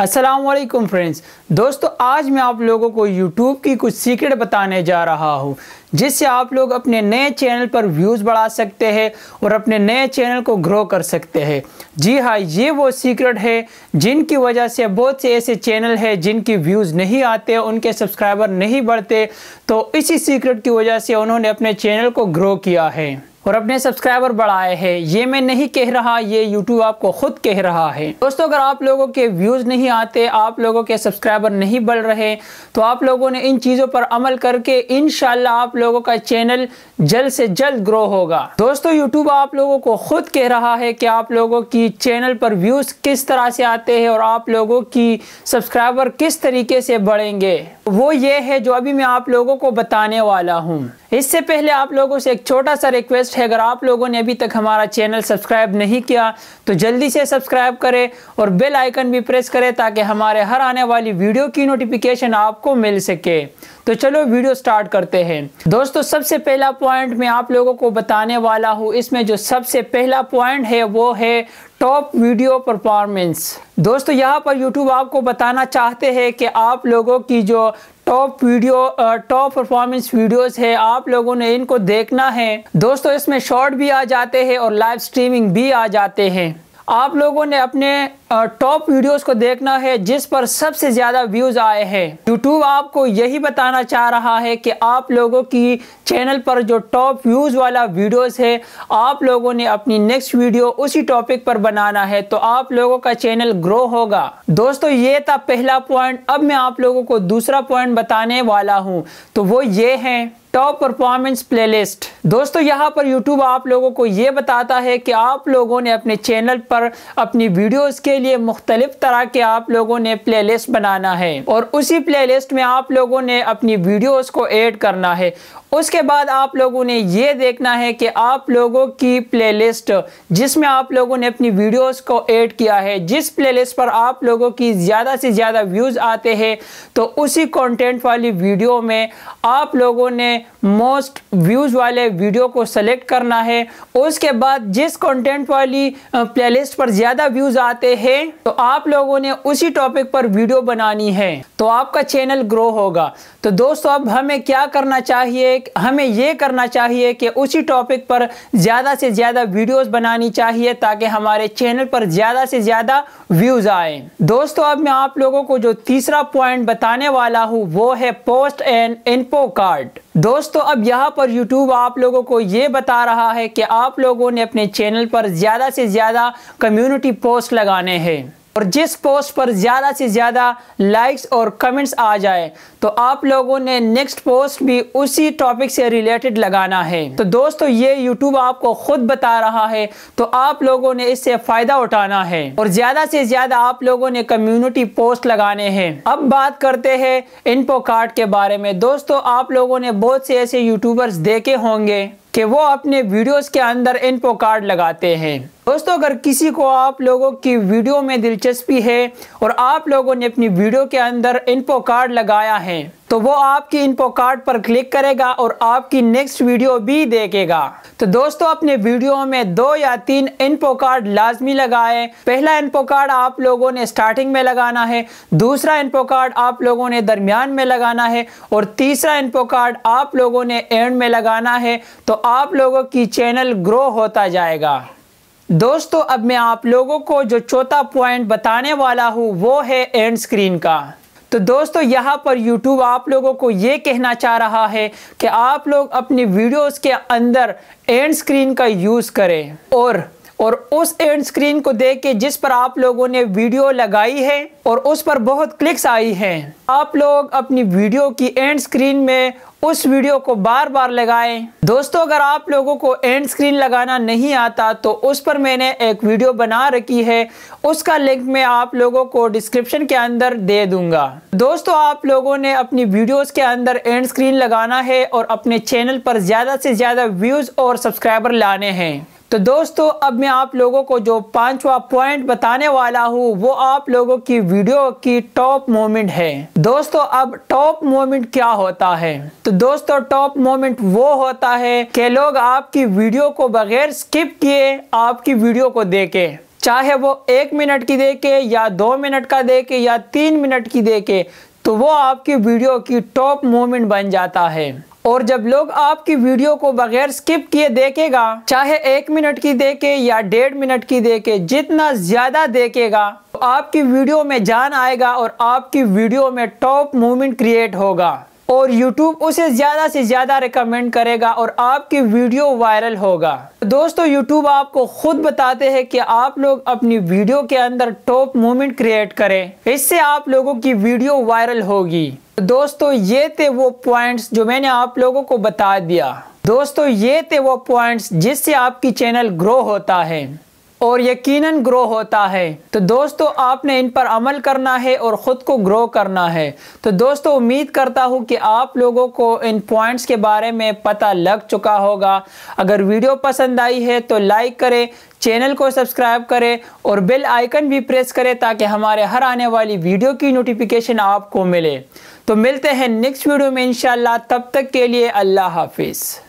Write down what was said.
Aslam friends दोस्तों आज मैं आप लोगों को यूट्यूब की कुछ सीक्रेट बताने जा रहा हूँ जिससे आप लोग अपने नए चैनल पर व्यूज़ बढ़ा सकते हैं और अपने नए चैनल को ग्रो कर सकते हैं जी हाँ ये वो सीक्रेट है जिनकी वजह से बहुत से ऐसे चैनल हैं जिनकी व्यूज़ नहीं आते उनके सब्सक्राइबर नहीं बढ़ते तो इसी सीक्रेट की वजह से उन्होंने अपने चैनल को ग्रो किया है और अपने सब्सक्राइबर बढ़ाए हैं ये मैं नहीं कह रहा ये यूट्यूब आपको खुद कह रहा है दोस्तों अगर आप लोगों के व्यूज़ नहीं आते आप लोगों के सब्सक्राइबर नहीं बढ़ रहे तो आप लोगों ने इन चीज़ों पर अमल करके इन आप लोगों का चैनल जल्द से जल्द ग्रो होगा दोस्तों यूट्यूब आप लोगों को खुद कह रहा है कि आप लोगों की चैनल पर व्यूज़ किस तरह से आते हैं और आप लोगों की सब्सक्राइबर किस तरीके से बढ़ेंगे वो ये है जो अभी मैं आप लोगों को बताने वाला हूँ इससे पहले आप लोगों से एक छोटा सा रिक्वेस्ट है अगर आप लोगों ने अभी तक हमारा चैनल सब्सक्राइब नहीं किया तो जल्दी से सब्सक्राइब करें और बेल आइकन भी प्रेस करें ताकि हमारे हर आने वाली वीडियो की नोटिफिकेशन आपको मिल सके तो चलो वीडियो स्टार्ट करते हैं दोस्तों सबसे पहला पॉइंट मैं आप लोगों को बताने वाला हूँ इसमें जो सबसे पहला पॉइंट है वो है टॉप वीडियो परफॉर्मेंस दोस्तों यहाँ पर YouTube आपको बताना चाहते हैं कि आप लोगों की जो top video top performance videos है आप लोगों ने इनको देखना है दोस्तों इसमें शॉर्ट भी आ जाते हैं और लाइव स्ट्रीमिंग भी आ जाते हैं आप लोगों ने अपने टॉप वीडियोस को देखना है जिस पर सबसे ज़्यादा व्यूज़ आए हैं यूट्यूब आपको यही बताना चाह रहा है कि आप लोगों की चैनल पर जो टॉप व्यूज़ वाला वीडियोस है आप लोगों ने अपनी नेक्स्ट वीडियो उसी टॉपिक पर बनाना है तो आप लोगों का चैनल ग्रो होगा दोस्तों ये था पहला पॉइंट अब मैं आप लोगों को दूसरा पॉइंट बताने वाला हूँ तो वो ये है टॉप परफॉर्मेंस प्लेलिस्ट दोस्तों यहाँ पर यूट्यूब आप लोगों को ये बताता है कि आप लोगों ने अपने चैनल पर अपनी वीडियोस के लिए मुख्तलिफ तरह के आप लोगों ने प्लेलिस्ट बनाना है और उसी प्लेलिस्ट में आप लोगों ने अपनी वीडियोस को ऐड करना है उसके बाद आप लोगों ने ये देखना है कि आप लोगों की प्लेलिस्ट जिसमें आप लोगों ने अपनी वीडियोस को ऐड किया है जिस प्लेलिस्ट पर आप लोगों की ज़्यादा से ज़्यादा व्यूज़ आते हैं तो उसी कंटेंट वाली वीडियो में आप लोगों ने मोस्ट व्यूज़ वाले वीडियो को सेलेक्ट करना है उसके बाद जिस कंटेंट वाली प्ले पर ज़्यादा व्यूज़ आते हैं तो आप लोगों ने उसी टॉपिक पर वीडियो बनानी है तो आपका चैनल ग्रो होगा तो दोस्तों अब हमें क्या करना चाहिए लिए हमें ये करना चाहिए कि उसी टॉपिक पर ज़्यादा से ज़्यादा वीडियोस बनानी चाहिए ताकि हमारे चैनल पर ज़्यादा से ज़्यादा व्यूज़ आए दोस्तों अब मैं आप लोगों को जो तीसरा पॉइंट बताने वाला हूँ वो है पोस्ट एंड इनपो कार्ड दोस्तों अब यहाँ पर YouTube आप लोगों को ये बता रहा है कि आप लोगों ने अपने चैनल पर ज़्यादा से ज़्यादा कम्युनिटी पोस्ट लगाने हैं और जिस पोस्ट पर ज़्यादा से ज़्यादा लाइक्स और कमेंट्स आ जाए तो आप लोगों ने नेक्स्ट पोस्ट भी उसी टॉपिक से रिलेटेड लगाना है तो दोस्तों ये यूट्यूब आपको खुद बता रहा है तो आप लोगों ने इससे फ़ायदा उठाना है और ज़्यादा से ज़्यादा आप लोगों ने कम्युनिटी पोस्ट लगाने हैं अब बात करते हैं इनपो कार्ड के बारे में दोस्तों आप लोगों ने बहुत से ऐसे यूट्यूबर्स देखे होंगे कि वो अपने वीडियोस के अंदर इनपो कार्ड लगाते हैं दोस्तों अगर किसी को आप लोगों की वीडियो में दिलचस्पी है और आप लोगों ने अपनी वीडियो के अंदर इनपो कार्ड लगाया है तो वो आपकी इनपो कार्ड पर क्लिक करेगा और आपकी नेक्स्ट वीडियो भी देखेगा तो दोस्तों अपने वीडियो में दो या तीन इनपो कार्ड लाजमी लगाए पहला इनपो कार्ड आप लोगों ने स्टार्टिंग में लगाना है दूसरा इनपो कार्ड आप लोगों ने दरमियान में लगाना है और तीसरा इनपो कार्ड आप लोगों ने एंड में लगाना है तो आप लोगों की चैनल ग्रो होता जाएगा दोस्तों अब मैं आप लोगों को जो चौथा पॉइंट बताने वाला हूँ वो है एंड स्क्रीन का तो दोस्तों यहाँ पर YouTube आप लोगों को ये कहना चाह रहा है कि आप लोग अपनी वीडियोस के अंदर एंड स्क्रीन का यूज़ करें और और उस एंड स्क्रीन को देख के जिस पर आप लोगों ने वीडियो लगाई है और उस पर बहुत क्लिक्स आई हैं आप लोग अपनी वीडियो की एंड स्क्रीन में उस वीडियो को बार बार लगाएं दोस्तों अगर आप लोगों को एंड स्क्रीन लगाना नहीं आता तो उस पर मैंने एक वीडियो बना रखी है उसका लिंक मैं आप लोगों को डिस्क्रिप्शन के अंदर दे दूंगा दोस्तों आप लोगों ने अपनी वीडियोस के अंदर एंड स्क्रीन लगाना है और अपने चैनल पर ज़्यादा से ज़्यादा व्यूज़ और सब्सक्राइबर लाने हैं तो दोस्तों अब मैं आप लोगों को जो पांचवा पॉइंट बताने वाला हूँ वो आप लोगों की वीडियो की टॉप मोमेंट है दोस्तों अब टॉप मोमेंट क्या होता है तो दोस्तों टॉप मोमेंट वो होता है कि लोग आपकी वीडियो को बगैर स्किप किए आपकी वीडियो को देखे चाहे वो एक मिनट की देखे या दो मिनट का देखे या तीन मिनट की देखे तो वो आपकी वीडियो की टॉप मोमेंट बन जाता है और जब लोग आपकी वीडियो को बगैर स्किप किए देखेगा चाहे एक मिनट की देखे या डेढ़ मिनट की देखे जितना ज़्यादा देखेगा तो आपकी वीडियो में जान आएगा और आपकी वीडियो में टॉप मूवमेंट क्रिएट होगा और YouTube उसे ज़्यादा से ज़्यादा रिकमेंड करेगा और आपकी वीडियो वायरल होगा दोस्तों YouTube आपको खुद बताते हैं कि आप लोग अपनी वीडियो के अंदर टॉप मोमेंट क्रिएट करें इससे आप लोगों की वीडियो वायरल होगी दोस्तों ये थे वो पॉइंट्स जो मैंने आप लोगों को बता दिया दोस्तों ये थे वो पॉइंट्स जिससे आपकी चैनल ग्रो होता है और यकीनन ग्रो होता है तो दोस्तों आपने इन पर अमल करना है और ख़ुद को ग्रो करना है तो दोस्तों उम्मीद करता हूँ कि आप लोगों को इन पॉइंट्स के बारे में पता लग चुका होगा अगर वीडियो पसंद आई है तो लाइक करें चैनल को सब्सक्राइब करें और बेल आइकन भी प्रेस करें ताकि हमारे हर आने वाली वीडियो की नोटिफिकेशन आपको मिले तो मिलते हैं नेक्स्ट वीडियो में इन तब तक के लिए अल्लाह हाफिज़